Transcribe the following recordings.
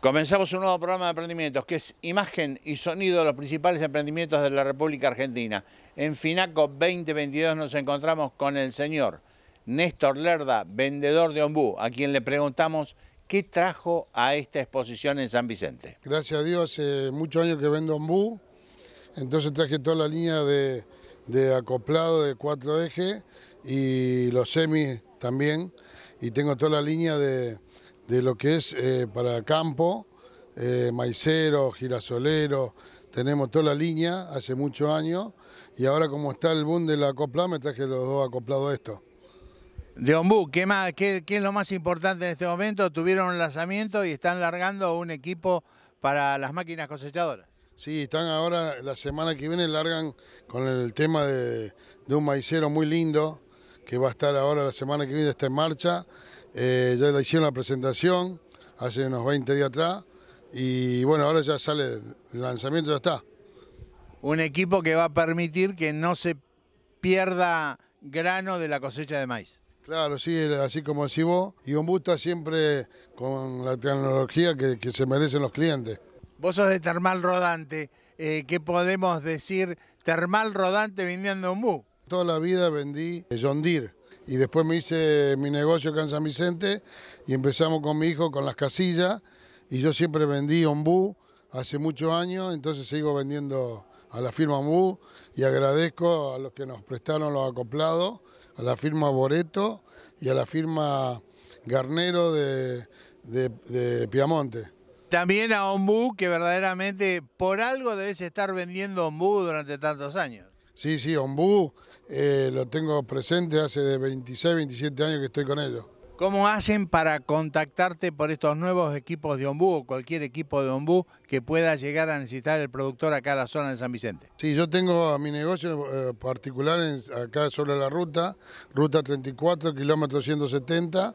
Comenzamos un nuevo programa de emprendimientos que es imagen y sonido de los principales emprendimientos de la República Argentina. En Finaco 2022 nos encontramos con el señor Néstor Lerda, vendedor de ombú, a quien le preguntamos qué trajo a esta exposición en San Vicente. Gracias a Dios, hace muchos años que vendo ombú, entonces traje toda la línea de, de acoplado de cuatro ejes y los semis también, y tengo toda la línea de de lo que es eh, para campo, eh, maicero, girasolero, tenemos toda la línea hace muchos años y ahora como está el boom la acopla, me traje los dos acoplados esto De Ombú, ¿qué, más, qué, es lo más importante en este momento? Tuvieron un lanzamiento y están largando un equipo para las máquinas cosechadoras. Sí, están ahora, la semana que viene largan con el tema de, de un maicero muy lindo que va a estar ahora la semana que viene, está en marcha eh, ya le hicieron la presentación hace unos 20 días atrás y bueno, ahora ya sale el lanzamiento, ya está. Un equipo que va a permitir que no se pierda grano de la cosecha de maíz. Claro, sí, así como decís vos, y un está siempre con la tecnología que, se merecen los clientes. Vos sos de Termal Rodante, eh, ¿qué podemos decir? Termal Rodante vendiendo un bu. Toda la vida vendí John Deere y después me hice mi negocio acá en San Vicente y empezamos con mi hijo con las casillas. Y yo siempre vendí ombú hace muchos años, entonces sigo vendiendo a la firma ombú y agradezco a los que nos prestaron los acoplados, a la firma Boreto y a la firma Garnero de, Piamonte. También a Ombú, que verdaderamente por algo debes estar vendiendo Ombú durante tantos años. Sí, sí, Ombú eh, lo tengo presente hace de 26, 27 años que estoy con ellos. ¿Cómo hacen para contactarte por estos nuevos equipos de Ombú o cualquier equipo de Ombú que pueda llegar a necesitar el productor acá a la zona de San Vicente? Sí, yo tengo mi negocio eh, particular acá sobre la ruta, ruta 34, kilómetro 170,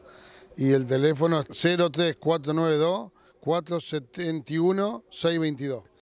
y el teléfono es 03492 471 622.